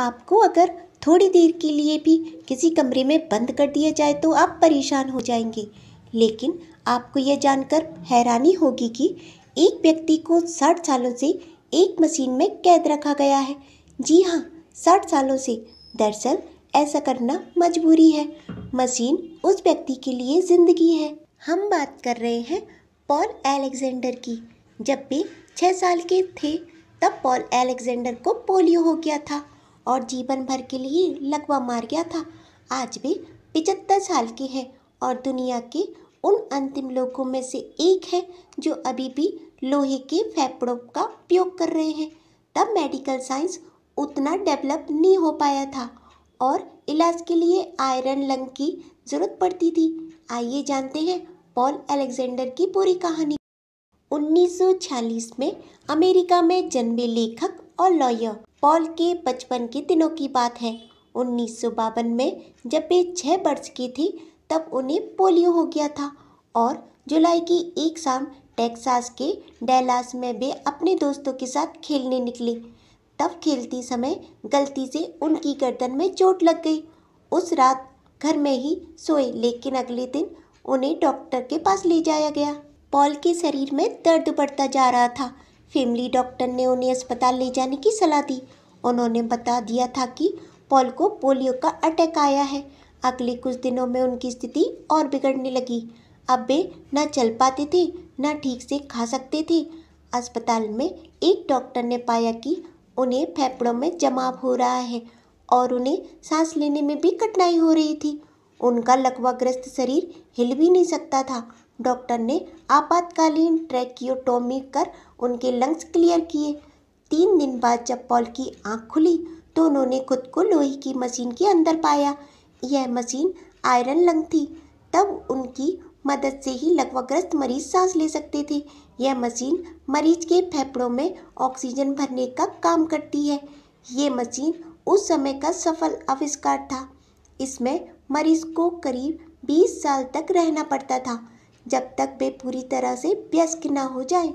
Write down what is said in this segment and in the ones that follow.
आपको अगर थोड़ी देर के लिए भी किसी कमरे में बंद कर दिया जाए तो आप परेशान हो जाएंगे लेकिन आपको यह जानकर हैरानी होगी कि एक व्यक्ति को साठ सालों से एक मशीन में कैद रखा गया है जी हाँ साठ सालों से दरअसल ऐसा करना मजबूरी है मशीन उस व्यक्ति के लिए ज़िंदगी है हम बात कर रहे हैं पॉल एलेक्जेंडर की जब वे छः साल के थे तब पॉल एलेक्जेंडर को पोलियो हो गया था और जीवन भर के लिए लकवा मार गया था आज भी पिचहत्तर साल के हैं और दुनिया के उन अंतिम लोगों में से एक है जो अभी भी लोहे के फेफड़ों का उपयोग कर रहे हैं तब मेडिकल साइंस उतना डेवलप नहीं हो पाया था और इलाज के लिए आयरन लंग की ज़रूरत पड़ती थी आइए जानते हैं पॉल अलेक्जेंडर की पूरी कहानी 1946 में अमेरिका में जन्मे लेखक और लॉयर पॉल के बचपन के दिनों की बात है उन्नीस में जब वे छः वर्ष की थी तब उन्हें पोलियो हो गया था और जुलाई की एक शाम टेक्सास के डेलास में वे अपने दोस्तों के साथ खेलने निकली तब खेलती समय गलती से उनकी गर्दन में चोट लग गई उस रात घर में ही सोए लेकिन अगले दिन उन्हें डॉक्टर के पास ले जाया गया पॉल के शरीर में दर्द बढ़ता जा रहा था फैमिली डॉक्टर ने उन्हें अस्पताल ले जाने की सलाह दी उन्होंने बता दिया था कि पॉल को पोलियो का अटैक आया है अगले कुछ दिनों में उनकी स्थिति और बिगड़ने लगी अब वे न चल पाते थे न ठीक से खा सकते थे अस्पताल में एक डॉक्टर ने पाया कि उन्हें फेफड़ों में जमाव हो रहा है और उन्हें सांस लेने में भी कठिनाई हो रही थी उनका लकवाग्रस्त शरीर हिल भी नहीं सकता था डॉक्टर ने आपातकालीन ट्रैकियोटोमी कर उनके लंग्स क्लियर किए तीन दिन बाद जब पॉल की आंख खुली तो उन्होंने खुद को लोहे की मशीन के अंदर पाया यह मशीन आयरन लंग थी तब उनकी मदद से ही लगवाग्रस्त मरीज सांस ले सकते थे यह मशीन मरीज के फेफड़ों में ऑक्सीजन भरने का काम करती है ये मशीन उस समय का सफल आविष्कार था इसमें मरीज को करीब 20 साल तक रहना पड़ता था जब तक वे पूरी तरह से व्यस्क ना हो जाए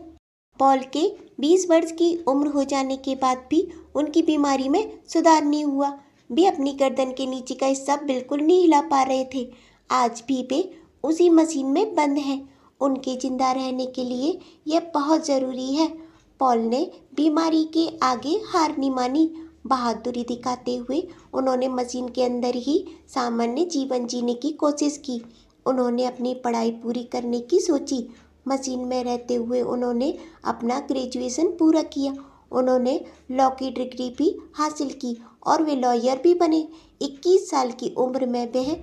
पॉल के 20 वर्ष की उम्र हो जाने के बाद भी उनकी बीमारी में सुधार नहीं हुआ वे अपनी गर्दन के नीचे का हिस्सा बिल्कुल नहीं हिला पा रहे थे आज भी वे उसी मशीन में बंद हैं उनके जिंदा रहने के लिए यह बहुत ज़रूरी है पॉल ने बीमारी के आगे हार नहीं मानी बहादुरी दिखाते हुए उन्होंने मशीन के अंदर ही सामान्य जीवन जीने की कोशिश की उन्होंने अपनी पढ़ाई पूरी करने की सोची मशीन में रहते हुए उन्होंने अपना ग्रेजुएशन पूरा किया उन्होंने लॉ की डिग्री भी हासिल की और वे लॉयर भी बने 21 साल की उम्र में वह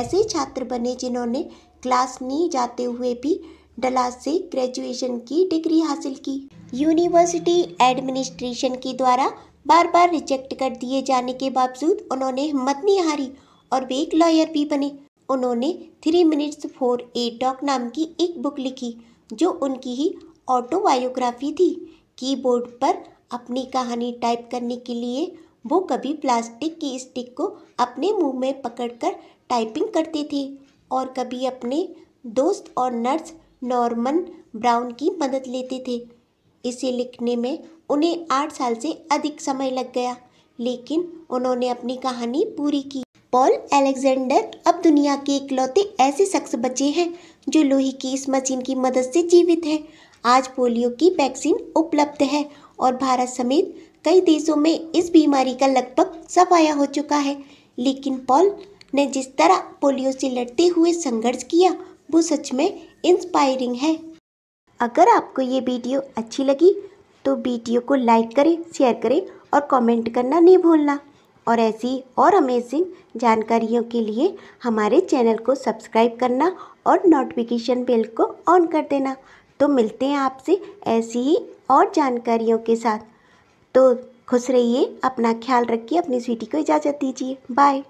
ऐसे छात्र बने जिन्होंने क्लास नहीं जाते हुए भी डला से ग्रेजुएशन की डिग्री हासिल की यूनिवर्सिटी एडमिनिस्ट्रेशन के द्वारा बार बार रिजेक्ट कर दिए जाने के बावजूद उन्होंने हिम्मत नहीं हारी और वे एक लॉयर भी बने उन्होंने three minutes for a talk नाम की एक बुक लिखी जो उनकी ही ऑटोबायोग्राफी थी कीबोर्ड पर अपनी कहानी टाइप करने के लिए वो कभी प्लास्टिक की स्टिक को अपने मुंह में पकड़कर टाइपिंग करते थे और कभी अपने दोस्त और नर्स नॉर्मन ब्राउन की मदद लेते थे इसे लिखने में उन्हें आठ साल से अधिक समय लग गया लेकिन उन्होंने अपनी कहानी पूरी की पॉल एलेक्जेंडर अब दुनिया के इकलौते ऐसे शख्स बचे हैं जो लोहे की इस मशीन की मदद से जीवित हैं आज पोलियो की वैक्सीन उपलब्ध है और भारत समेत कई देशों में इस बीमारी का लगभग सफाया हो चुका है लेकिन पॉल ने जिस तरह पोलियो से लड़ते हुए संघर्ष किया वो सच में इंस्पायरिंग है अगर आपको ये वीडियो अच्छी लगी तो वीडियो को लाइक करें शेयर करें और कमेंट करना नहीं भूलना और ऐसी और अमेजिंग जानकारियों के लिए हमारे चैनल को सब्सक्राइब करना और नोटिफिकेशन बेल को ऑन कर देना तो मिलते हैं आपसे ऐसी ही और जानकारियों के साथ तो खुश रहिए अपना ख्याल रखिए अपनी स्वीटी को इजाज़त दीजिए बाय